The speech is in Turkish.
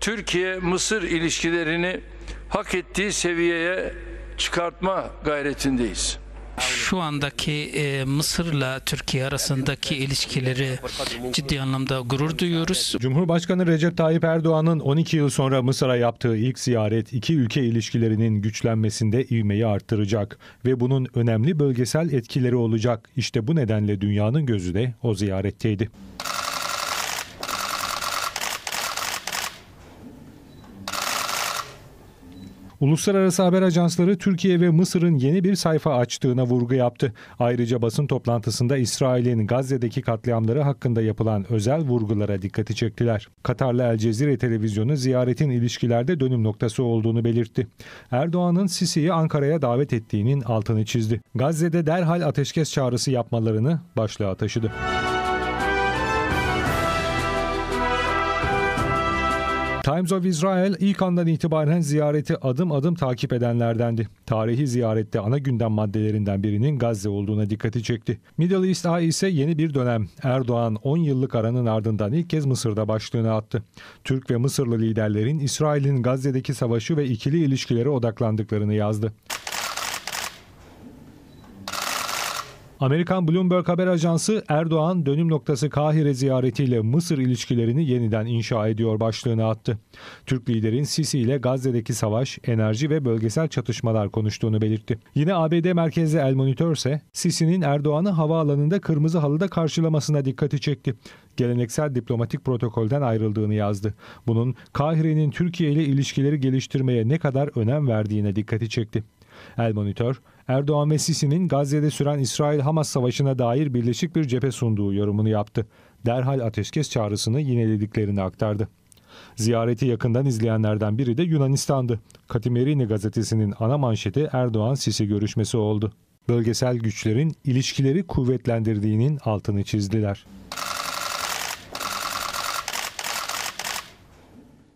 Türkiye-Mısır ilişkilerini hak ettiği seviyeye çıkartma gayretindeyiz şu andaki e, Mısır'la Türkiye arasındaki ilişkileri ciddi anlamda gurur duyuyoruz. Cumhurbaşkanı Recep Tayyip Erdoğan'ın 12 yıl sonra Mısır'a yaptığı ilk ziyaret iki ülke ilişkilerinin güçlenmesinde ivmeyi arttıracak ve bunun önemli bölgesel etkileri olacak. İşte bu nedenle dünyanın gözü de o ziyaretteydi. Uluslararası haber ajansları Türkiye ve Mısır'ın yeni bir sayfa açtığına vurgu yaptı. Ayrıca basın toplantısında İsrail'in Gazze'deki katliamları hakkında yapılan özel vurgulara dikkati çektiler. Katarlı El Cezire televizyonu ziyaretin ilişkilerde dönüm noktası olduğunu belirtti. Erdoğan'ın Sisi'yi Ankara'ya davet ettiğinin altını çizdi. Gazze'de derhal ateşkes çağrısı yapmalarını başlığa taşıdı. Times of Israel ilk andan itibaren ziyareti adım adım takip edenlerdendi. Tarihi ziyarette ana gündem maddelerinden birinin Gazze olduğuna dikkati çekti. Middle East Eye ise yeni bir dönem. Erdoğan 10 yıllık aranın ardından ilk kez Mısır'da başlığını attı. Türk ve Mısırlı liderlerin İsrail'in Gazze'deki savaşı ve ikili ilişkileri odaklandıklarını yazdı. Amerikan Bloomberg haber ajansı Erdoğan dönüm noktası Kahire ziyaretiyle Mısır ilişkilerini yeniden inşa ediyor başlığını attı. Türk liderin Sisi ile Gazze'deki savaş, enerji ve bölgesel çatışmalar konuştuğunu belirtti. Yine ABD merkezli El Monitor ise Sisi'nin Erdoğan'ı havaalanında kırmızı halıda karşılamasına dikkati çekti. Geleneksel diplomatik protokolden ayrıldığını yazdı. Bunun Kahire'nin Türkiye ile ilişkileri geliştirmeye ne kadar önem verdiğine dikkati çekti. El Monitör, Erdoğan ve Sisi'nin Gazze'de süren İsrail-Hamas savaşına dair birleşik bir cephe sunduğu yorumunu yaptı. Derhal ateşkes çağrısını yinelediklerini aktardı. Ziyareti yakından izleyenlerden biri de Yunanistan'dı. Katimerini gazetesinin ana manşeti Erdoğan-Sisi görüşmesi oldu. Bölgesel güçlerin ilişkileri kuvvetlendirdiğinin altını çizdiler.